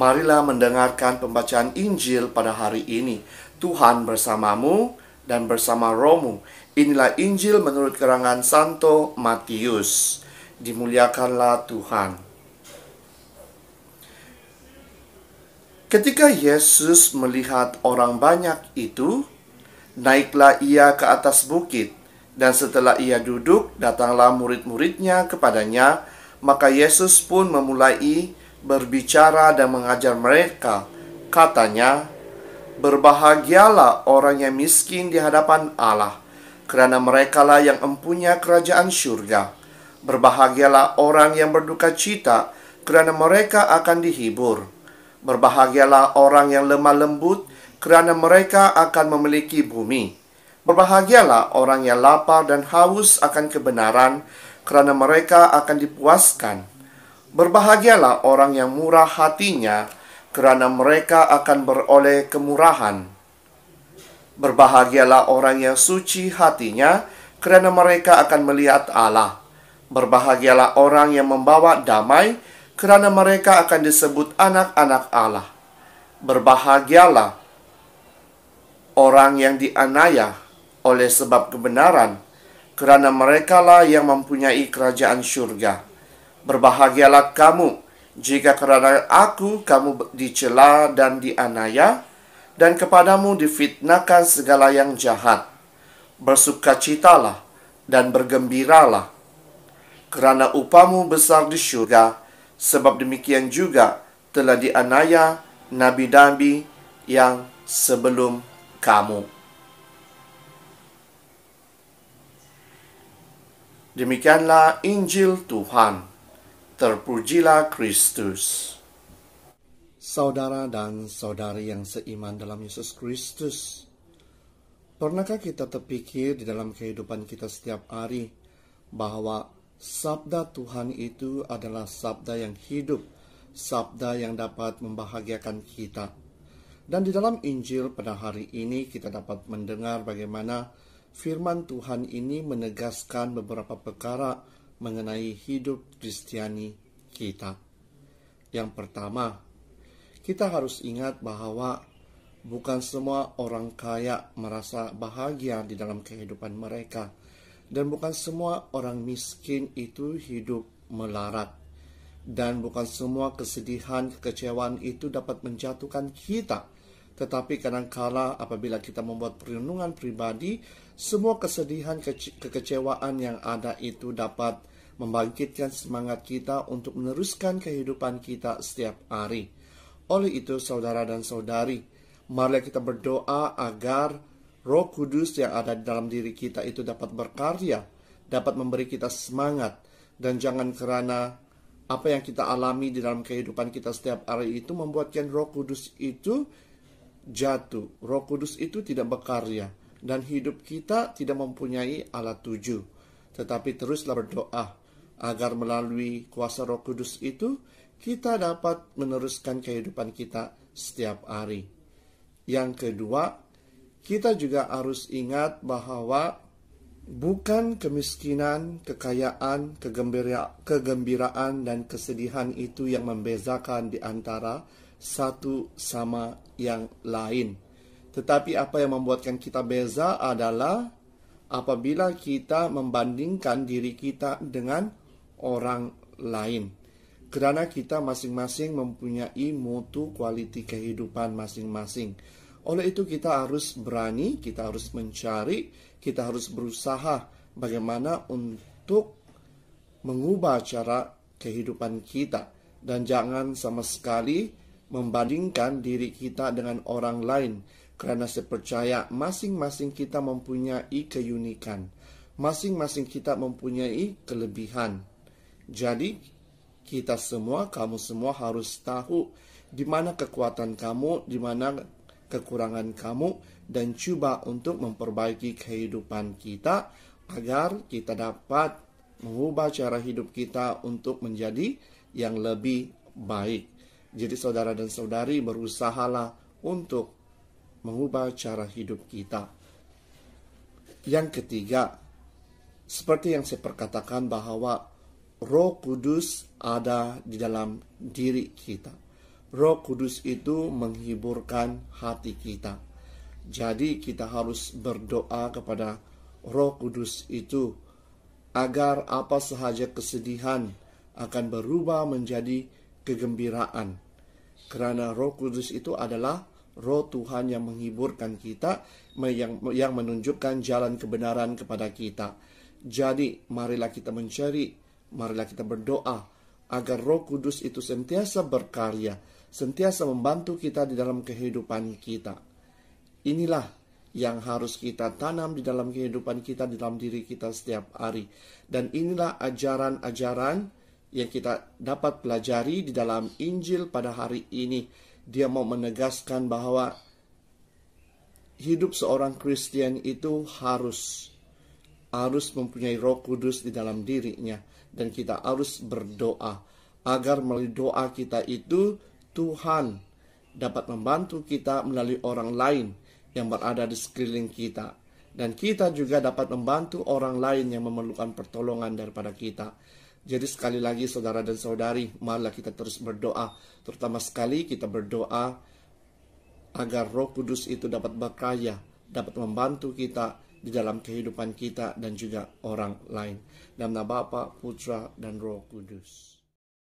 Marilah mendengarkan pembacaan Injil pada hari ini. Tuhan bersamamu dan bersama Romu. Inilah Injil menurut kerangan Santo Matius. Dimuliakanlah Tuhan. Ketika Yesus melihat orang banyak itu, naiklah ia ke atas bukit, dan setelah ia duduk, datanglah murid-muridnya kepadanya. Maka Yesus pun memulai berbicara dan mengajar mereka. Katanya, "Berbahagialah orang yang miskin di hadapan Allah, karena merekalah yang empunya kerajaan surga. Berbahagialah orang yang berduka cita, karena mereka akan dihibur. Berbahagialah orang yang lemah lembut, karena mereka akan memiliki bumi." Berbahagialah orang yang lapar dan haus akan kebenaran, karena mereka akan dipuaskan. Berbahagialah orang yang murah hatinya, kerana mereka akan beroleh kemurahan. Berbahagialah orang yang suci hatinya, kerana mereka akan melihat Allah. Berbahagialah orang yang membawa damai, kerana mereka akan disebut anak-anak Allah. Berbahagialah orang yang dianiaya oleh sebab kebenaran, kerana merekalah yang mempunyai kerajaan syurga. Berbahagialah kamu jika karena aku kamu dicela dan dianaya dan kepadamu difitnahkan segala yang jahat. Bersukacitalah dan bergembiralah karena upamu besar di syurga sebab demikian juga telah dianaya nabi-nabi yang sebelum kamu. Demikianlah Injil Tuhan terpujilah Kristus. Saudara dan saudari yang seiman dalam Yesus Kristus, pernahkah kita terpikir di dalam kehidupan kita setiap hari bahwa sabda Tuhan itu adalah sabda yang hidup, sabda yang dapat membahagiakan kita? Dan di dalam Injil pada hari ini kita dapat mendengar bagaimana firman Tuhan ini menegaskan beberapa perkara mengenai hidup Kristiani kita. Yang pertama, kita harus ingat bahwa bukan semua orang kaya merasa bahagia di dalam kehidupan mereka, dan bukan semua orang miskin itu hidup melarat, dan bukan semua kesedihan, kekecewaan itu dapat menjatuhkan kita. Tetapi kadangkala apabila kita membuat perenungan pribadi, semua kesedihan, kekecewaan yang ada itu dapat membangkitkan semangat kita untuk meneruskan kehidupan kita setiap hari. Oleh itu, saudara dan saudari, marilah kita berdoa agar Roh Kudus yang ada di dalam diri kita itu dapat berkarya, dapat memberi kita semangat, dan jangan kerana apa yang kita alami di dalam kehidupan kita setiap hari itu membuatkan Roh Kudus itu jatuh. Roh Kudus itu tidak berkarya dan hidup kita tidak mempunyai alat tuju. Tetapi teruslah berdoa agar melalui kuasa Roh Kudus itu kita dapat meneruskan kehidupan kita setiap hari. Yang kedua, kita juga harus ingat bahwa bukan kemiskinan, kekayaan, kegembiraan, dan kesedihan itu yang membezakan di antara satu sama yang lain. Tetapi apa yang membuatkan kita beza adalah apabila kita membandingkan diri kita dengan orang lain. Karena kita masing-masing mempunyai mutu kualiti kehidupan masing-masing. Oleh itu kita harus berani, kita harus mencari, kita harus berusaha bagaimana untuk mengubah cara kehidupan kita dan jangan sama sekali membandingkan diri kita dengan orang lain karena saya percaya masing-masing kita mempunyai keunikan, masing-masing kita mempunyai kelebihan. Jadi, kita semua, kamu semua harus tahu di mana kekuatan kamu, di mana kekurangan kamu, dan coba untuk memperbaiki kehidupan kita agar kita dapat mengubah cara hidup kita untuk menjadi yang lebih baik. Jadi saudara dan saudari berusahalah untuk mengubah cara hidup kita. Yang ketiga, seperti yang saya perkatakan bahwa Roh Kudus ada di dalam diri kita. Roh Kudus itu menghiburkan hati kita. Jadi kita harus berdoa kepada Roh Kudus itu agar apa sahaja kesedihan akan berubah menjadi kegembiraan. Kerana Roh Kudus itu adalah Roh Tuhan yang menghiburkan kita yang yang menunjukkan jalan kebenaran kepada kita. Jadi marilah kita mencari marilah kita berdoa agar Roh Kudus itu sentiasa berkarya, sentiasa membantu kita di dalam kehidupan kita. Inilah yang harus kita tanam di dalam kehidupan kita, di dalam diri kita setiap hari, dan inilah ajaran-ajaran yang kita dapat pelajari di dalam Injil pada hari ini. Dia mau menegaskan bahwa hidup seorang Kristen itu harus harus mempunyai roh kudus di dalam dirinya. Dan kita harus berdoa agar melalui doa kita itu Tuhan dapat membantu kita melalui orang lain yang berada di sekeliling kita. Dan kita juga dapat membantu orang lain yang memerlukan pertolongan daripada kita. Jadi sekali lagi saudara dan saudari, marilah kita terus berdoa. Terutama sekali kita berdoa agar roh kudus itu dapat berkarya, dapat membantu kita di dalam kehidupan kita dan juga orang lain. Dalam nama Bapa, Putra, dan Roh Kudus.